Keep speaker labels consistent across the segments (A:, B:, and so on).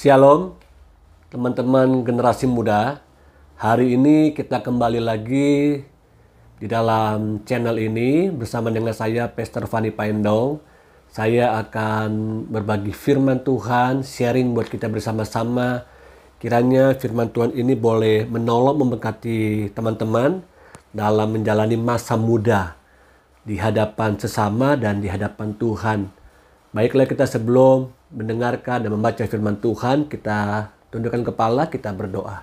A: Shalom, teman-teman generasi muda. Hari ini kita kembali lagi di dalam channel ini bersama dengan saya, Pastor Fani Paindong. Saya akan berbagi firman Tuhan, sharing buat kita bersama-sama. Kiranya firman Tuhan ini boleh menolong memberkati teman-teman dalam menjalani masa muda di hadapan sesama dan di hadapan Tuhan. Baiklah kita sebelum mendengarkan dan membaca firman Tuhan, kita tundukkan kepala, kita berdoa.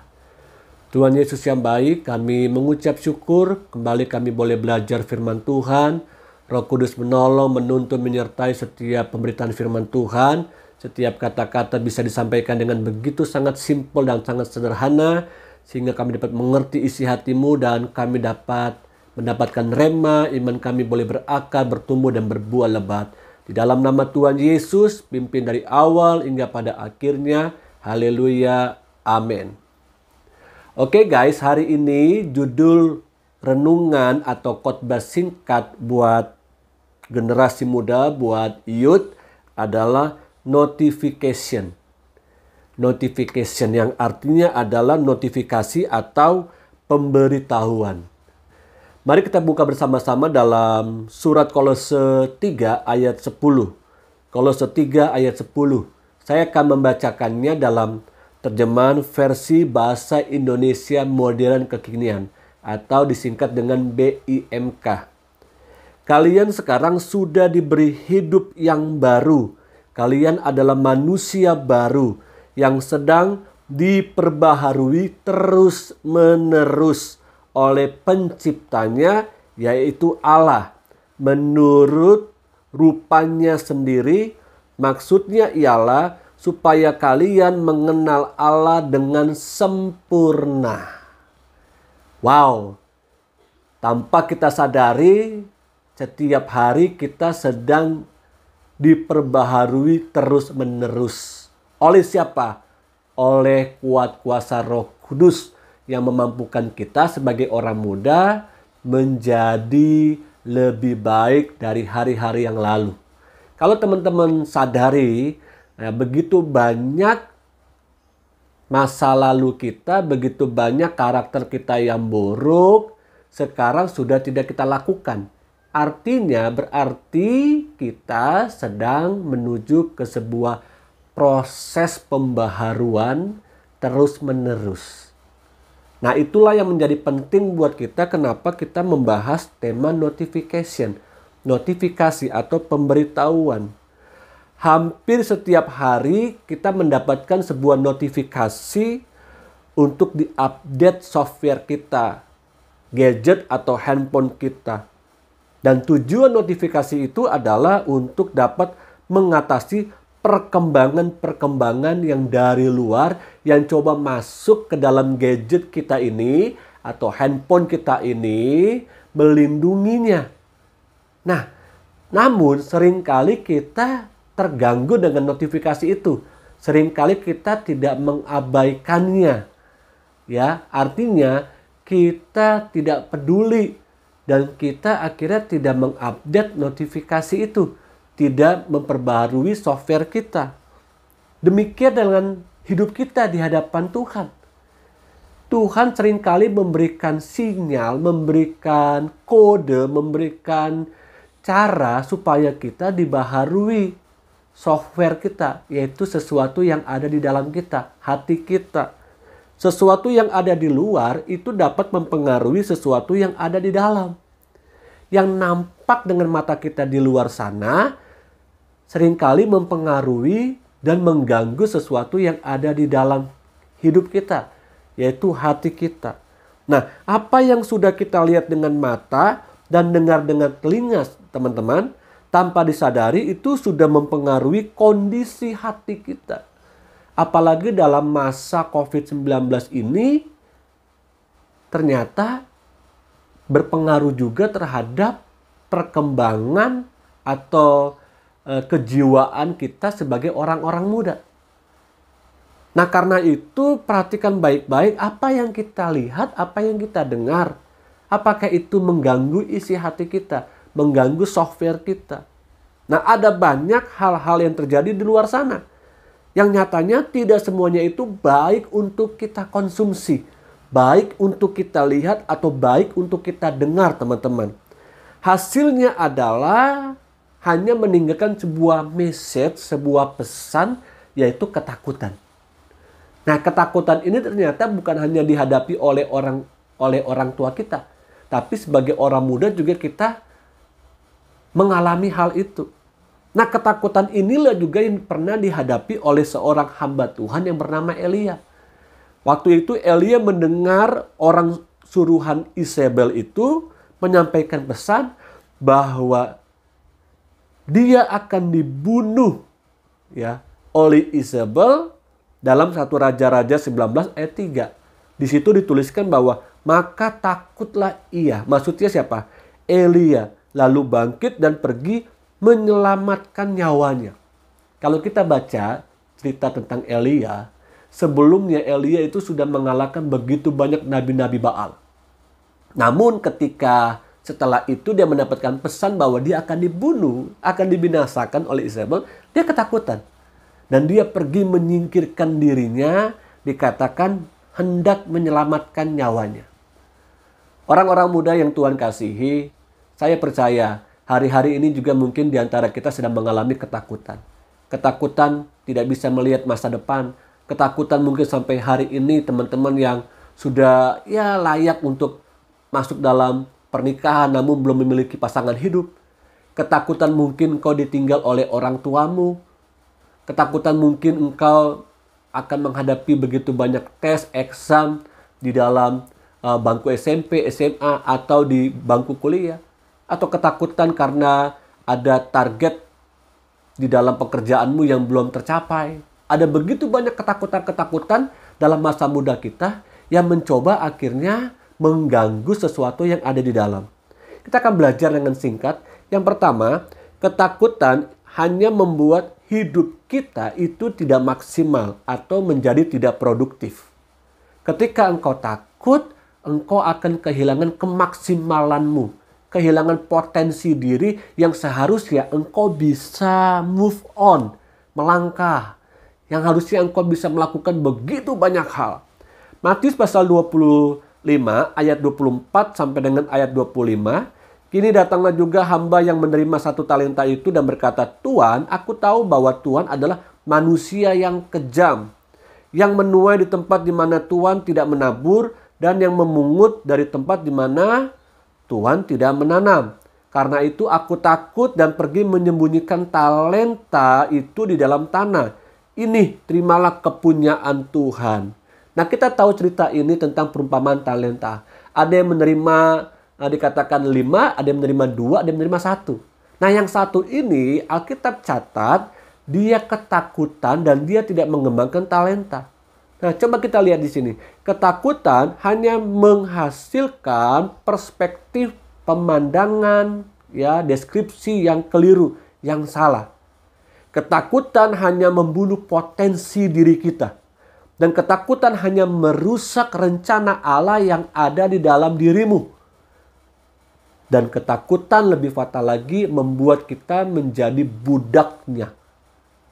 A: Tuhan Yesus yang baik, kami mengucap syukur, kembali kami boleh belajar firman Tuhan. Roh Kudus menolong, menuntun, menyertai setiap pemberitaan firman Tuhan. Setiap kata-kata bisa disampaikan dengan begitu sangat simpel dan sangat sederhana. Sehingga kami dapat mengerti isi hatimu dan kami dapat mendapatkan rema, iman kami boleh berakar, bertumbuh dan berbuah lebat. Di dalam nama Tuhan Yesus, pimpin dari awal hingga pada akhirnya. Haleluya. Amin. Oke okay guys, hari ini judul renungan atau khotbah singkat buat generasi muda, buat youth adalah notification. Notification yang artinya adalah notifikasi atau pemberitahuan. Mari kita buka bersama-sama dalam surat Kolose 3 ayat 10. Kolose 3 ayat 10. Saya akan membacakannya dalam terjemahan versi bahasa Indonesia modern kekinian atau disingkat dengan BIMK. Kalian sekarang sudah diberi hidup yang baru. Kalian adalah manusia baru yang sedang diperbaharui terus-menerus oleh penciptanya yaitu Allah menurut rupanya sendiri maksudnya ialah supaya kalian mengenal Allah dengan sempurna. Wow. Tanpa kita sadari setiap hari kita sedang diperbaharui terus-menerus. Oleh siapa? Oleh kuat kuasa Roh Kudus yang memampukan kita sebagai orang muda menjadi lebih baik dari hari-hari yang lalu. Kalau teman-teman sadari, nah, begitu banyak masa lalu kita, begitu banyak karakter kita yang buruk, sekarang sudah tidak kita lakukan. Artinya berarti kita sedang menuju ke sebuah proses pembaharuan terus-menerus. Nah, itulah yang menjadi penting buat kita kenapa kita membahas tema notification, notifikasi atau pemberitahuan. Hampir setiap hari kita mendapatkan sebuah notifikasi untuk di-update software kita, gadget atau handphone kita. Dan tujuan notifikasi itu adalah untuk dapat mengatasi perkembangan-perkembangan yang dari luar yang coba masuk ke dalam gadget kita ini atau handphone kita ini melindunginya. Nah, namun seringkali kita terganggu dengan notifikasi itu. Seringkali kita tidak mengabaikannya. Ya, artinya kita tidak peduli dan kita akhirnya tidak mengupdate notifikasi itu tidak memperbarui software kita. Demikian dengan hidup kita di hadapan Tuhan. Tuhan seringkali memberikan sinyal, memberikan kode, memberikan cara supaya kita dibaharui software kita, yaitu sesuatu yang ada di dalam kita, hati kita. Sesuatu yang ada di luar itu dapat mempengaruhi sesuatu yang ada di dalam. Yang nampak dengan mata kita di luar sana, seringkali mempengaruhi dan mengganggu sesuatu yang ada di dalam hidup kita, yaitu hati kita. Nah, apa yang sudah kita lihat dengan mata dan dengar dengan telinga, teman-teman, tanpa disadari itu sudah mempengaruhi kondisi hati kita. Apalagi dalam masa COVID-19 ini, ternyata berpengaruh juga terhadap perkembangan atau Eh, kejiwaan kita sebagai orang-orang muda. Nah, karena itu perhatikan baik-baik apa yang kita lihat, apa yang kita dengar. Apakah itu mengganggu isi hati kita, mengganggu software kita. Nah, ada banyak hal-hal yang terjadi di luar sana. Yang nyatanya tidak semuanya itu baik untuk kita konsumsi, baik untuk kita lihat atau baik untuk kita dengar, teman-teman. Hasilnya adalah hanya meninggalkan sebuah message, sebuah pesan yaitu ketakutan. Nah, ketakutan ini ternyata bukan hanya dihadapi oleh orang oleh orang tua kita, tapi sebagai orang muda juga kita mengalami hal itu. Nah, ketakutan inilah juga yang pernah dihadapi oleh seorang hamba Tuhan yang bernama Elia. Waktu itu Elia mendengar orang suruhan Isabel itu menyampaikan pesan bahwa dia akan dibunuh ya oleh Isabel dalam satu raja-raja 19 ayat 3. Di situ dituliskan bahwa maka takutlah ia. Maksudnya siapa? Elia lalu bangkit dan pergi menyelamatkan nyawanya. Kalau kita baca cerita tentang Elia, sebelumnya Elia itu sudah mengalahkan begitu banyak nabi-nabi Baal. Namun ketika setelah itu dia mendapatkan pesan bahwa dia akan dibunuh, akan dibinasakan oleh Isabel. Dia ketakutan. Dan dia pergi menyingkirkan dirinya, dikatakan hendak menyelamatkan nyawanya. Orang-orang muda yang Tuhan kasihi, saya percaya hari-hari ini juga mungkin diantara kita sedang mengalami ketakutan. Ketakutan tidak bisa melihat masa depan, ketakutan mungkin sampai hari ini teman-teman yang sudah ya layak untuk masuk dalam pernikahan namun belum memiliki pasangan hidup, ketakutan mungkin kau ditinggal oleh orang tuamu, ketakutan mungkin engkau akan menghadapi begitu banyak tes, exam di dalam uh, bangku SMP, SMA, atau di bangku kuliah, atau ketakutan karena ada target di dalam pekerjaanmu yang belum tercapai. Ada begitu banyak ketakutan-ketakutan dalam masa muda kita yang mencoba akhirnya mengganggu sesuatu yang ada di dalam. Kita akan belajar dengan singkat. Yang pertama, ketakutan hanya membuat hidup kita itu tidak maksimal atau menjadi tidak produktif. Ketika engkau takut, engkau akan kehilangan kemaksimalanmu, kehilangan potensi diri yang seharusnya engkau bisa move on, melangkah, yang harusnya engkau bisa melakukan begitu banyak hal. Matius pasal 20 ayat 24 sampai dengan ayat 25. Kini datanglah juga hamba yang menerima satu talenta itu dan berkata, Tuan, aku tahu bahwa Tuhan adalah manusia yang kejam, yang menuai di tempat di mana Tuhan tidak menabur dan yang memungut dari tempat di mana Tuhan tidak menanam. Karena itu aku takut dan pergi menyembunyikan talenta itu di dalam tanah. Ini terimalah kepunyaan Tuhan. Nah kita tahu cerita ini tentang perumpamaan talenta. Ada yang menerima nah, dikatakan lima, ada yang menerima dua, ada yang menerima satu. Nah yang satu ini Alkitab catat dia ketakutan dan dia tidak mengembangkan talenta. Nah, coba kita lihat di sini. Ketakutan hanya menghasilkan perspektif pemandangan ya, deskripsi yang keliru, yang salah. Ketakutan hanya membunuh potensi diri kita. Dan ketakutan hanya merusak rencana Allah yang ada di dalam dirimu. Dan ketakutan lebih fatal lagi membuat kita menjadi budaknya.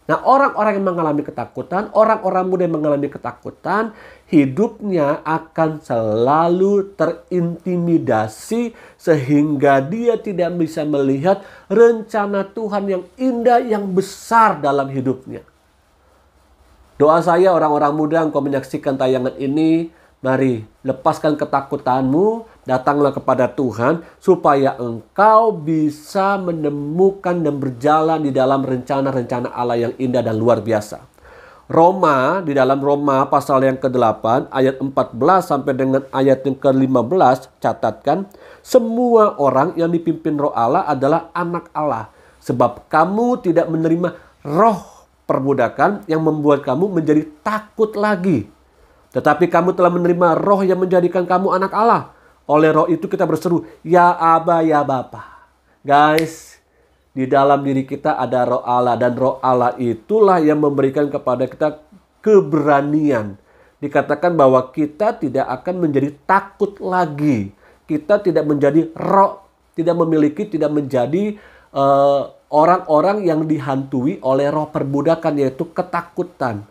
A: Nah orang-orang yang mengalami ketakutan, orang-orang muda yang mengalami ketakutan, hidupnya akan selalu terintimidasi sehingga dia tidak bisa melihat rencana Tuhan yang indah, yang besar dalam hidupnya. Doa saya orang-orang muda yang kau menyaksikan tayangan ini, mari lepaskan ketakutanmu, datanglah kepada Tuhan supaya engkau bisa menemukan dan berjalan di dalam rencana-rencana Allah yang indah dan luar biasa. Roma di dalam Roma pasal yang ke-8 ayat 14 sampai dengan ayat yang ke-15 catatkan semua orang yang dipimpin roh Allah adalah anak Allah sebab kamu tidak menerima roh perbudakan yang membuat kamu menjadi takut lagi. Tetapi kamu telah menerima roh yang menjadikan kamu anak Allah. Oleh roh itu kita berseru, Ya Aba, Ya Bapa. Guys, di dalam diri kita ada roh Allah. Dan roh Allah itulah yang memberikan kepada kita keberanian. Dikatakan bahwa kita tidak akan menjadi takut lagi. Kita tidak menjadi roh, tidak memiliki, tidak menjadi uh, orang-orang yang dihantui oleh roh perbudakan yaitu ketakutan.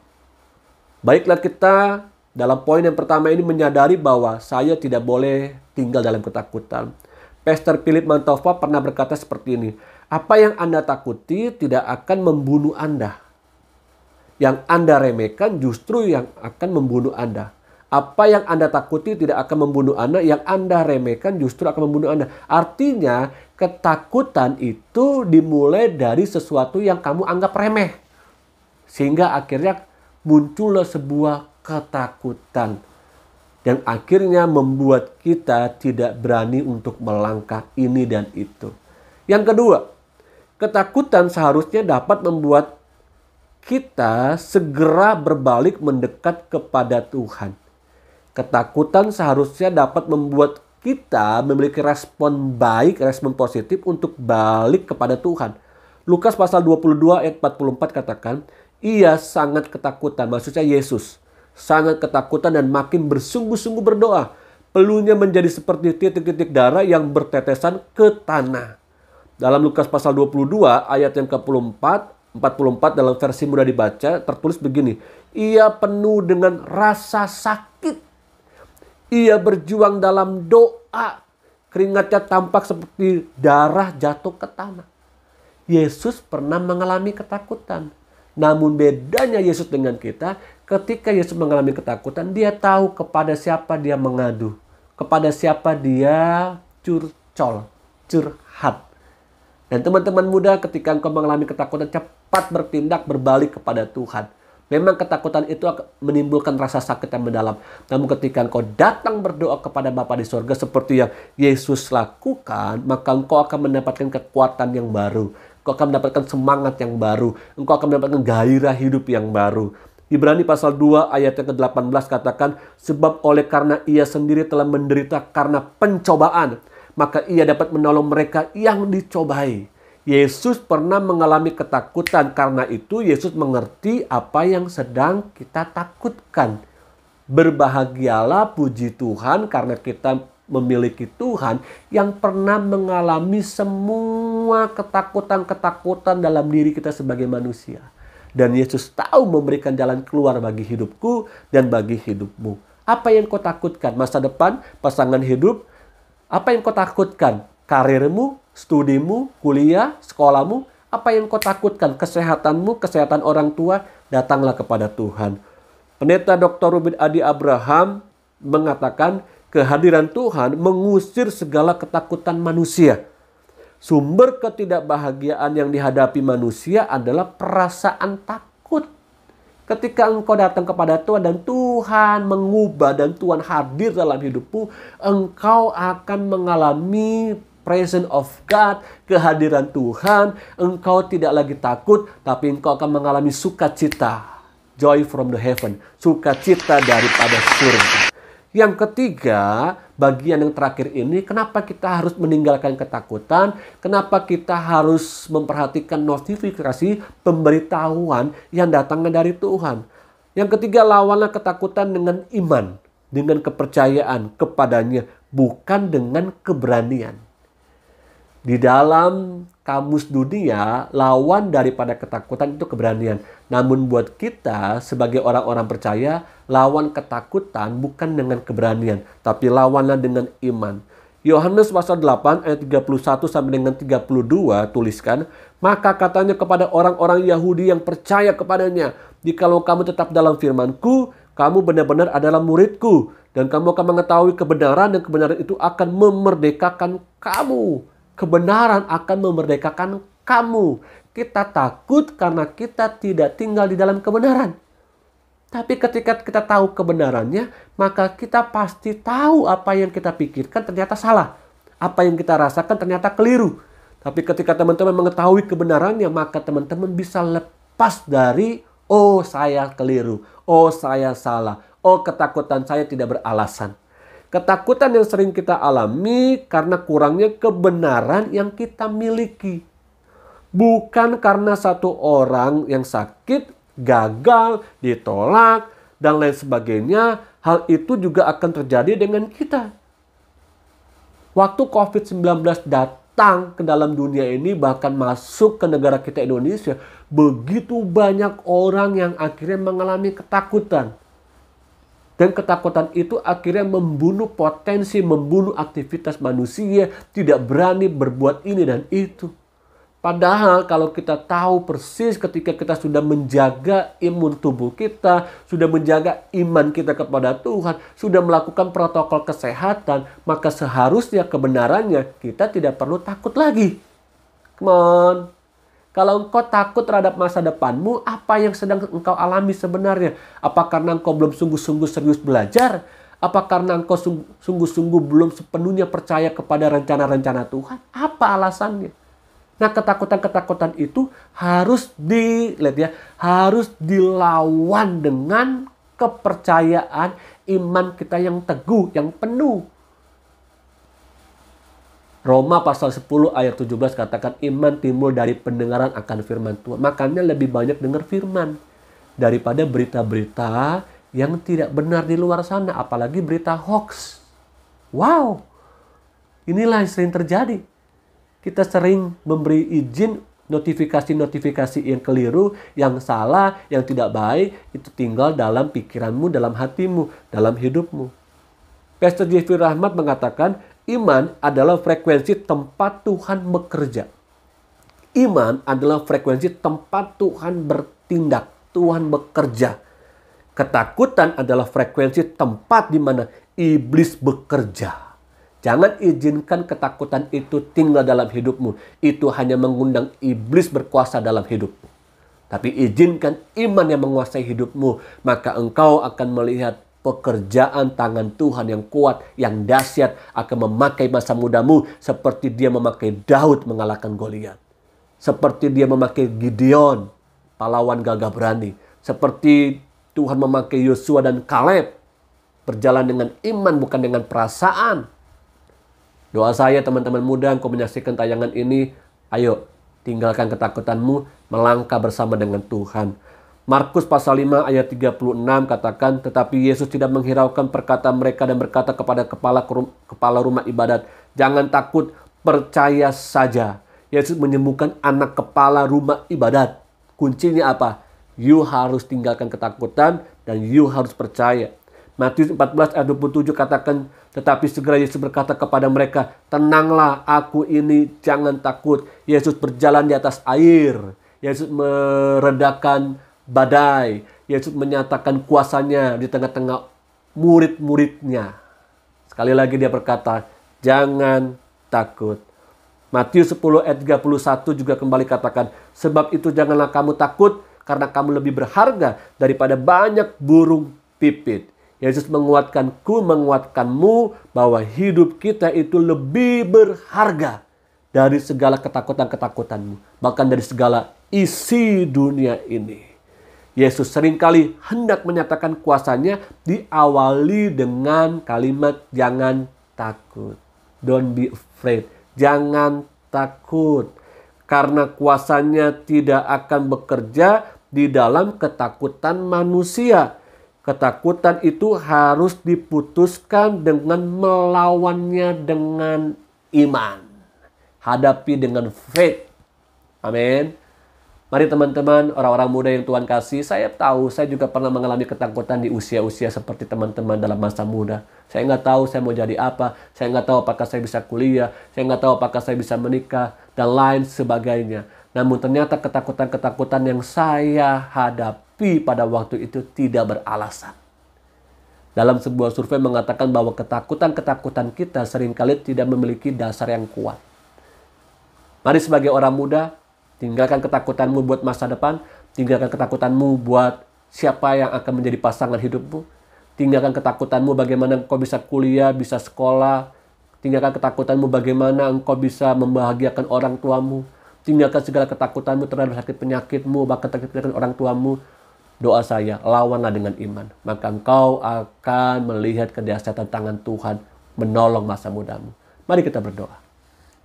A: Baiklah kita dalam poin yang pertama ini menyadari bahwa saya tidak boleh tinggal dalam ketakutan. Pastor Philip Mantova pernah berkata seperti ini, apa yang Anda takuti tidak akan membunuh Anda. Yang Anda remehkan justru yang akan membunuh Anda. Apa yang Anda takuti tidak akan membunuh Anda, yang Anda remehkan justru akan membunuh Anda. Artinya, Ketakutan itu dimulai dari sesuatu yang kamu anggap remeh. Sehingga akhirnya muncul sebuah ketakutan. yang akhirnya membuat kita tidak berani untuk melangkah ini dan itu. Yang kedua, ketakutan seharusnya dapat membuat kita segera berbalik mendekat kepada Tuhan. Ketakutan seharusnya dapat membuat kita memiliki respon baik, respon positif untuk balik kepada Tuhan. Lukas pasal 22 ayat 44 katakan, ia sangat ketakutan, maksudnya Yesus, sangat ketakutan dan makin bersungguh-sungguh berdoa. Pelunya menjadi seperti titik-titik darah yang bertetesan ke tanah. Dalam Lukas pasal 22 ayat yang ke-44, 44 dalam versi mudah dibaca tertulis begini, ia penuh dengan rasa sakit ia berjuang dalam doa. Keringatnya tampak seperti darah jatuh ke tanah. Yesus pernah mengalami ketakutan. Namun bedanya Yesus dengan kita, ketika Yesus mengalami ketakutan, dia tahu kepada siapa dia mengadu. Kepada siapa dia curcol, curhat. Dan teman-teman muda ketika engkau mengalami ketakutan, cepat bertindak berbalik kepada Tuhan. Memang ketakutan itu akan menimbulkan rasa sakit yang mendalam. Namun ketika engkau datang berdoa kepada Bapa di sorga seperti yang Yesus lakukan, maka engkau akan mendapatkan kekuatan yang baru. Engkau akan mendapatkan semangat yang baru. Engkau akan mendapatkan gairah hidup yang baru. Ibrani pasal 2 ayat yang ke-18 katakan, Sebab oleh karena ia sendiri telah menderita karena pencobaan, maka ia dapat menolong mereka yang dicobai. Yesus pernah mengalami ketakutan. Karena itu Yesus mengerti apa yang sedang kita takutkan. Berbahagialah puji Tuhan karena kita memiliki Tuhan yang pernah mengalami semua ketakutan-ketakutan dalam diri kita sebagai manusia. Dan Yesus tahu memberikan jalan keluar bagi hidupku dan bagi hidupmu. Apa yang kau takutkan? Masa depan, pasangan hidup, apa yang kau takutkan? karirmu, studimu, kuliah, sekolahmu, apa yang kau takutkan, kesehatanmu, kesehatan orang tua, datanglah kepada Tuhan. Pendeta Dr. Rubin Adi Abraham mengatakan kehadiran Tuhan mengusir segala ketakutan manusia. Sumber ketidakbahagiaan yang dihadapi manusia adalah perasaan takut. Ketika engkau datang kepada Tuhan dan Tuhan mengubah dan Tuhan hadir dalam hidupmu, engkau akan mengalami presence of God, kehadiran Tuhan, engkau tidak lagi takut, tapi engkau akan mengalami sukacita. Joy from the heaven, sukacita daripada surga. Yang ketiga, bagian yang terakhir ini, kenapa kita harus meninggalkan ketakutan? Kenapa kita harus memperhatikan notifikasi pemberitahuan yang datangnya dari Tuhan? Yang ketiga, lawanlah ketakutan dengan iman, dengan kepercayaan kepadanya, bukan dengan keberanian. Di dalam kamus dunia, lawan daripada ketakutan itu keberanian. Namun buat kita sebagai orang-orang percaya, lawan ketakutan bukan dengan keberanian, tapi lawanlah dengan iman. Yohanes pasal 8 ayat 31 sampai dengan 32 tuliskan, maka katanya kepada orang-orang Yahudi yang percaya kepadanya, jikalau kamu tetap dalam firmanku, kamu benar-benar adalah muridku, dan kamu akan mengetahui kebenaran, dan kebenaran itu akan memerdekakan kamu kebenaran akan memerdekakan kamu. Kita takut karena kita tidak tinggal di dalam kebenaran. Tapi ketika kita tahu kebenarannya, maka kita pasti tahu apa yang kita pikirkan ternyata salah. Apa yang kita rasakan ternyata keliru. Tapi ketika teman-teman mengetahui kebenarannya, maka teman-teman bisa lepas dari, oh saya keliru, oh saya salah, oh ketakutan saya tidak beralasan. Ketakutan yang sering kita alami karena kurangnya kebenaran yang kita miliki. Bukan karena satu orang yang sakit, gagal, ditolak, dan lain sebagainya. Hal itu juga akan terjadi dengan kita. Waktu COVID-19 datang ke dalam dunia ini bahkan masuk ke negara kita Indonesia. Begitu banyak orang yang akhirnya mengalami ketakutan dan ketakutan itu akhirnya membunuh potensi, membunuh aktivitas manusia, tidak berani berbuat ini dan itu. Padahal kalau kita tahu persis ketika kita sudah menjaga imun tubuh kita, sudah menjaga iman kita kepada Tuhan, sudah melakukan protokol kesehatan, maka seharusnya kebenarannya kita tidak perlu takut lagi. Come on. Kalau engkau takut terhadap masa depanmu, apa yang sedang engkau alami sebenarnya? Apa karena engkau belum sungguh-sungguh serius belajar? Apa karena engkau sungguh-sungguh belum sepenuhnya percaya kepada rencana-rencana Tuhan? Apa alasannya? Nah, ketakutan-ketakutan itu harus di lihat ya, harus dilawan dengan kepercayaan iman kita yang teguh, yang penuh. Roma pasal 10 ayat 17 katakan iman timbul dari pendengaran akan firman Tuhan. Makanya lebih banyak dengar firman daripada berita-berita yang tidak benar di luar sana, apalagi berita hoax. Wow. Inilah yang sering terjadi. Kita sering memberi izin notifikasi-notifikasi yang keliru, yang salah, yang tidak baik itu tinggal dalam pikiranmu, dalam hatimu, dalam hidupmu. Pastor Jeffrey Rahmat mengatakan, Iman adalah frekuensi tempat Tuhan bekerja. Iman adalah frekuensi tempat Tuhan bertindak, Tuhan bekerja. Ketakutan adalah frekuensi tempat di mana iblis bekerja. Jangan izinkan ketakutan itu tinggal dalam hidupmu. Itu hanya mengundang iblis berkuasa dalam hidupmu. Tapi izinkan iman yang menguasai hidupmu, maka engkau akan melihat pekerjaan tangan Tuhan yang kuat, yang dahsyat akan memakai masa mudamu seperti dia memakai Daud mengalahkan Goliat. Seperti dia memakai Gideon, pahlawan gagah berani. Seperti Tuhan memakai Yosua dan Kaleb. Berjalan dengan iman bukan dengan perasaan. Doa saya teman-teman muda yang kau menyaksikan tayangan ini, ayo tinggalkan ketakutanmu, melangkah bersama dengan Tuhan Markus pasal 5 ayat 36 katakan, tetapi Yesus tidak menghiraukan perkataan mereka dan berkata kepada kepala kepala rumah ibadat, jangan takut, percaya saja. Yesus menyembuhkan anak kepala rumah ibadat. Kuncinya apa? You harus tinggalkan ketakutan dan you harus percaya. Matius 14 ayat 27 katakan, tetapi segera Yesus berkata kepada mereka, tenanglah aku ini, jangan takut. Yesus berjalan di atas air. Yesus meredakan badai. Yesus menyatakan kuasanya di tengah-tengah murid-muridnya. Sekali lagi dia berkata, jangan takut. Matius 10 ayat 31 juga kembali katakan, sebab itu janganlah kamu takut karena kamu lebih berharga daripada banyak burung pipit. Yesus menguatkanku, menguatkanmu bahwa hidup kita itu lebih berharga dari segala ketakutan-ketakutanmu, bahkan dari segala isi dunia ini. Yesus seringkali hendak menyatakan kuasanya diawali dengan kalimat jangan takut. Don't be afraid. Jangan takut. Karena kuasanya tidak akan bekerja di dalam ketakutan manusia. Ketakutan itu harus diputuskan dengan melawannya dengan iman. Hadapi dengan faith. Amin. Mari teman-teman, orang-orang muda yang Tuhan kasih, saya tahu, saya juga pernah mengalami ketakutan di usia-usia seperti teman-teman dalam masa muda. Saya nggak tahu saya mau jadi apa, saya nggak tahu apakah saya bisa kuliah, saya nggak tahu apakah saya bisa menikah, dan lain sebagainya. Namun ternyata ketakutan-ketakutan yang saya hadapi pada waktu itu tidak beralasan. Dalam sebuah survei mengatakan bahwa ketakutan-ketakutan kita seringkali tidak memiliki dasar yang kuat. Mari sebagai orang muda, Tinggalkan ketakutanmu buat masa depan. Tinggalkan ketakutanmu buat siapa yang akan menjadi pasangan hidupmu. Tinggalkan ketakutanmu bagaimana engkau bisa kuliah, bisa sekolah. Tinggalkan ketakutanmu bagaimana engkau bisa membahagiakan orang tuamu. Tinggalkan segala ketakutanmu terhadap sakit penyakitmu, bahkan sakit penyakit orang tuamu doa saya, lawanlah dengan iman. Maka engkau akan melihat kedahsyatan tangan Tuhan menolong masa mudamu. Mari kita berdoa.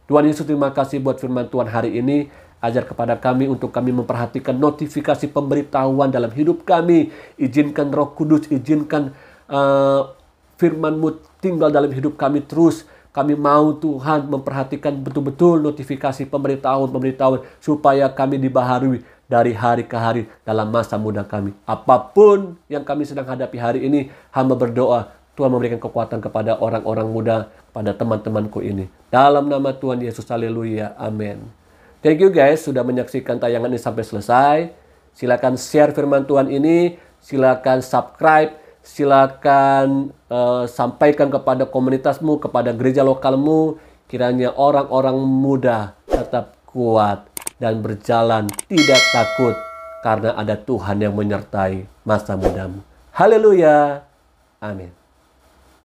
A: Tuhan Yesus terima kasih buat firman Tuhan hari ini. Ajar kepada kami untuk kami memperhatikan notifikasi pemberitahuan dalam hidup kami. Izinkan roh kudus, izinkan uh, firmanmu tinggal dalam hidup kami terus. Kami mau Tuhan memperhatikan betul-betul notifikasi pemberitahuan-pemberitahuan supaya kami dibaharui dari hari ke hari dalam masa muda kami. Apapun yang kami sedang hadapi hari ini, hamba berdoa Tuhan memberikan kekuatan kepada orang-orang muda, pada teman-temanku ini. Dalam nama Tuhan Yesus, haleluya. Amin. Thank you guys sudah menyaksikan tayangan ini sampai selesai. Silakan share firman Tuhan ini, silakan subscribe, silakan uh, sampaikan kepada komunitasmu, kepada gereja lokalmu. Kiranya orang-orang muda tetap kuat dan berjalan tidak takut karena ada Tuhan yang menyertai masa mudamu. Haleluya. Amin.